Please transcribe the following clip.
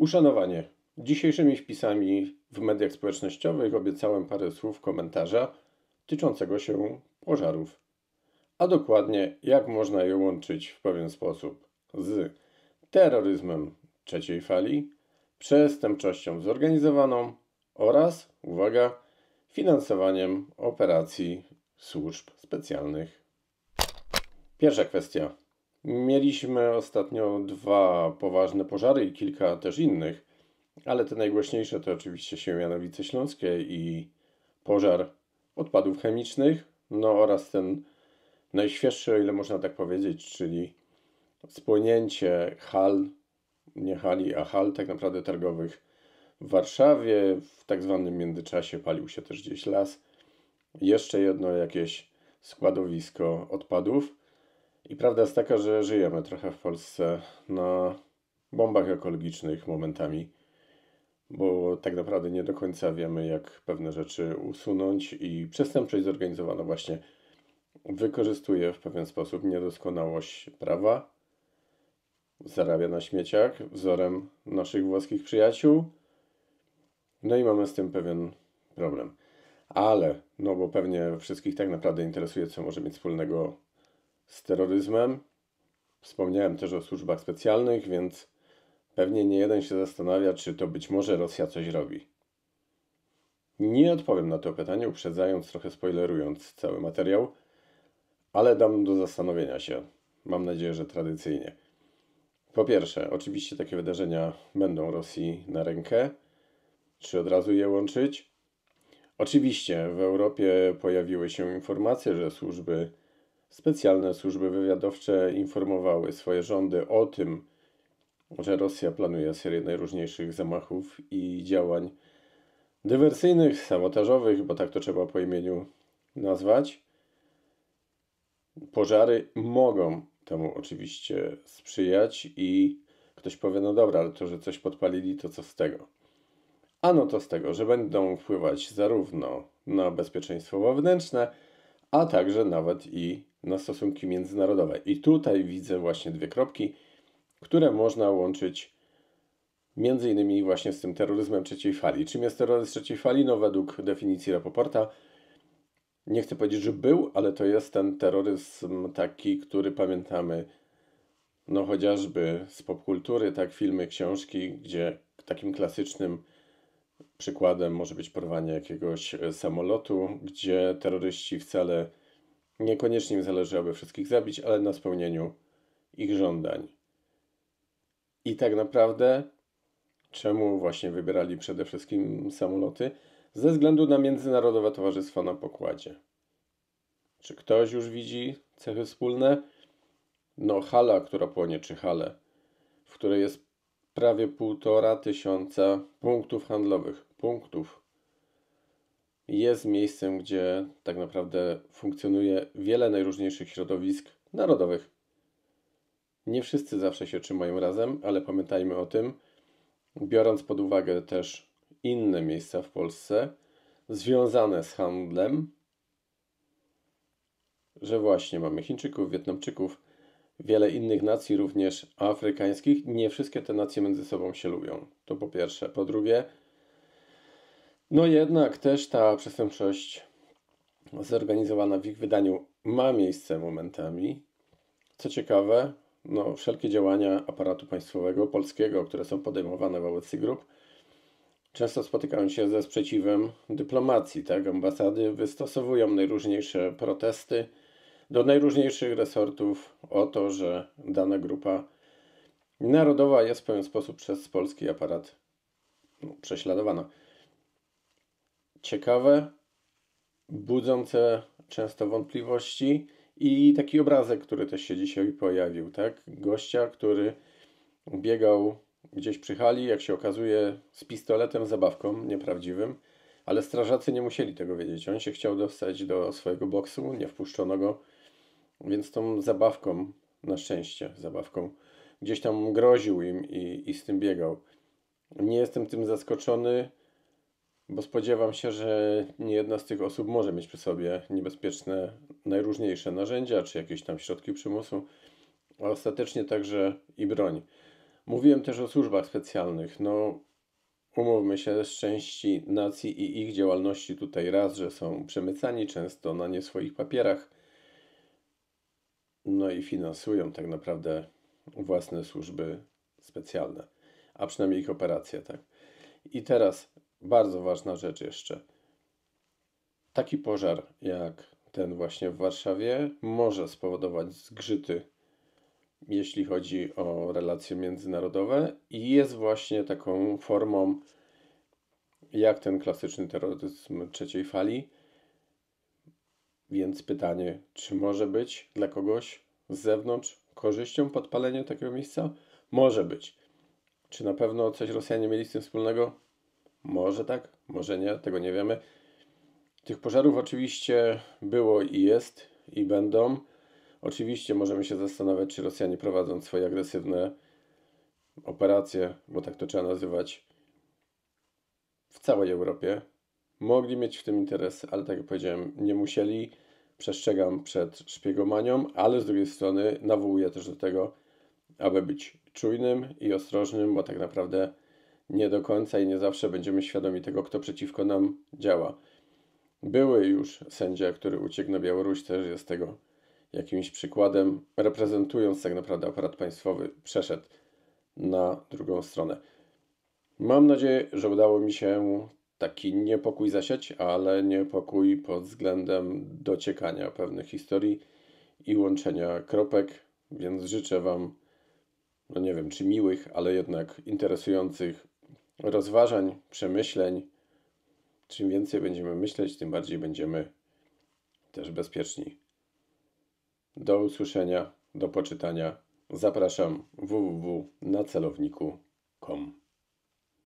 Uszanowanie. Dzisiejszymi wpisami w mediach społecznościowych obiecałem parę słów komentarza tyczącego się pożarów. A dokładnie, jak można je łączyć w pewien sposób z terroryzmem trzeciej fali, przestępczością zorganizowaną oraz, uwaga, finansowaniem operacji służb specjalnych. Pierwsza kwestia Mieliśmy ostatnio dwa poważne pożary i kilka też innych, ale te najgłośniejsze to oczywiście Mianowice Śląskie i pożar odpadów chemicznych, no oraz ten najświeższy, o ile można tak powiedzieć, czyli spłynięcie hal, nie hali, a hal tak naprawdę targowych w Warszawie. W tak zwanym międzyczasie palił się też gdzieś las. Jeszcze jedno jakieś składowisko odpadów. I prawda jest taka, że żyjemy trochę w Polsce na bombach ekologicznych momentami, bo tak naprawdę nie do końca wiemy, jak pewne rzeczy usunąć i przestępczość zorganizowana właśnie wykorzystuje w pewien sposób niedoskonałość prawa, zarabia na śmieciach wzorem naszych włoskich przyjaciół. No i mamy z tym pewien problem. Ale, no bo pewnie wszystkich tak naprawdę interesuje, co może mieć wspólnego z terroryzmem. Wspomniałem też o służbach specjalnych, więc pewnie nie jeden się zastanawia, czy to być może Rosja coś robi. Nie odpowiem na to pytanie, uprzedzając, trochę spoilerując cały materiał, ale dam do zastanowienia się. Mam nadzieję, że tradycyjnie. Po pierwsze, oczywiście takie wydarzenia będą Rosji na rękę. Czy od razu je łączyć? Oczywiście w Europie pojawiły się informacje, że służby Specjalne służby wywiadowcze informowały swoje rządy o tym, że Rosja planuje serię najróżniejszych zamachów i działań dywersyjnych, sabotażowych, bo tak to trzeba po imieniu nazwać. Pożary mogą temu oczywiście sprzyjać i ktoś powie, no dobra, ale to, że coś podpalili, to co z tego? Ano to z tego, że będą wpływać zarówno na bezpieczeństwo wewnętrzne, a także nawet i na stosunki międzynarodowe. I tutaj widzę właśnie dwie kropki, które można łączyć między innymi właśnie z tym terroryzmem trzeciej fali. Czym jest terroryzm trzeciej fali? No według definicji Rapoporta nie chcę powiedzieć, że był, ale to jest ten terroryzm taki, który pamiętamy no chociażby z popkultury, tak filmy, książki, gdzie takim klasycznym przykładem może być porwanie jakiegoś samolotu, gdzie terroryści wcale Niekoniecznie im zależy, aby wszystkich zabić, ale na spełnieniu ich żądań. I tak naprawdę, czemu właśnie wybierali przede wszystkim samoloty? Ze względu na międzynarodowe towarzystwo na pokładzie. Czy ktoś już widzi cechy wspólne? No, hala, która płonie, czy hale, w której jest prawie półtora tysiąca punktów handlowych. Punktów jest miejscem, gdzie tak naprawdę funkcjonuje wiele najróżniejszych środowisk narodowych. Nie wszyscy zawsze się trzymają razem, ale pamiętajmy o tym, biorąc pod uwagę też inne miejsca w Polsce związane z handlem, że właśnie mamy Chińczyków, Wietnamczyków, wiele innych nacji, również afrykańskich. Nie wszystkie te nacje między sobą się lubią. To po pierwsze. Po drugie, no jednak też ta przestępczość zorganizowana w ich wydaniu ma miejsce momentami. Co ciekawe, no, wszelkie działania aparatu państwowego polskiego, które są podejmowane wobec tych grup, często spotykają się ze sprzeciwem dyplomacji. Tak? Ambasady wystosowują najróżniejsze protesty do najróżniejszych resortów o to, że dana grupa narodowa jest w pewien sposób przez polski aparat no, prześladowana ciekawe, budzące często wątpliwości i taki obrazek, który też się dzisiaj pojawił, tak? Gościa, który biegał gdzieś przy hali, jak się okazuje, z pistoletem zabawką nieprawdziwym, ale strażacy nie musieli tego wiedzieć. On się chciał dostać do swojego boksu, nie wpuszczono go, więc tą zabawką, na szczęście zabawką, gdzieś tam groził im i, i z tym biegał. Nie jestem tym zaskoczony, bo spodziewam się, że niejedna z tych osób może mieć przy sobie niebezpieczne, najróżniejsze narzędzia czy jakieś tam środki przymusu, a ostatecznie także i broń. Mówiłem też o służbach specjalnych. No, umówmy się, z części nacji i ich działalności tutaj raz, że są przemycani często na nie swoich papierach, no i finansują tak naprawdę własne służby specjalne, a przynajmniej ich operacje, tak. I teraz bardzo ważna rzecz jeszcze. Taki pożar jak ten właśnie w Warszawie może spowodować zgrzyty, jeśli chodzi o relacje międzynarodowe, i jest właśnie taką formą, jak ten klasyczny terroryzm trzeciej fali. Więc pytanie, czy może być dla kogoś z zewnątrz korzyścią podpalenie takiego miejsca? Może być. Czy na pewno coś Rosjanie mieli z tym wspólnego? Może tak, może nie, tego nie wiemy. Tych pożarów oczywiście było i jest i będą. Oczywiście możemy się zastanawiać, czy Rosjanie prowadzą swoje agresywne operacje, bo tak to trzeba nazywać, w całej Europie. Mogli mieć w tym interes, ale tak jak powiedziałem, nie musieli. Przestrzegam przed szpiegomanią, ale z drugiej strony nawołuję też do tego, aby być czujnym i ostrożnym, bo tak naprawdę nie do końca i nie zawsze będziemy świadomi tego, kto przeciwko nam działa. Były już sędzia, który uciekł na Białoruś, też jest tego jakimś przykładem, reprezentując tak naprawdę aparat państwowy, przeszedł na drugą stronę. Mam nadzieję, że udało mi się taki niepokój zasiać, ale niepokój pod względem dociekania pewnych historii i łączenia kropek, więc życzę Wam, no nie wiem czy miłych, ale jednak interesujących rozważań, przemyśleń. Czym więcej będziemy myśleć, tym bardziej będziemy też bezpieczni. Do usłyszenia, do poczytania. Zapraszam www.nacelowniku.com.